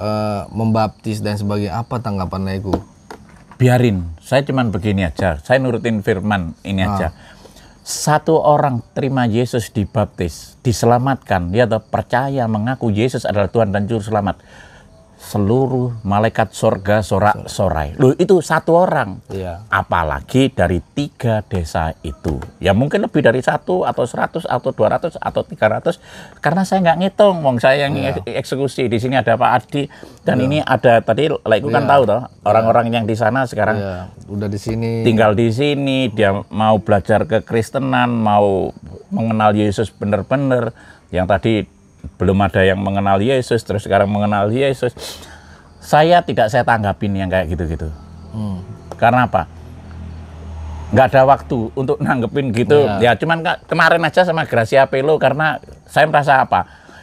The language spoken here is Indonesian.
Eh, membaptis dan sebagai apa tanggapan Naiku? Biarin, saya cuman begini aja. Saya nurutin firman ini ah. aja. Satu orang terima Yesus dibaptis, diselamatkan, dia percaya mengaku Yesus adalah Tuhan dan juru selamat seluruh malaikat sorga sorak-sorai. Loh itu satu orang. Iya. Apalagi dari tiga desa itu. Ya mungkin lebih dari satu atau seratus atau dua ratus atau tiga ratus. Karena saya nggak ngitung. Wong saya yang iya. eksekusi. Di sini ada Pak Adi. Dan iya. ini ada tadi lah, kan iya. kan tahu toh. Iya. Orang-orang yang di sana sekarang. Iya. Udah di sini. Tinggal di sini. Dia mau belajar ke kekristenan. Mau mengenal Yesus benar-benar. Yang tadi belum ada yang mengenal Yesus terus sekarang mengenal Yesus saya tidak saya tanggapin yang kayak gitu-gitu hmm. karena apa nggak ada waktu untuk nanggepin gitu ya, ya cuman kemarin aja sama Gracia Pelo karena saya merasa apa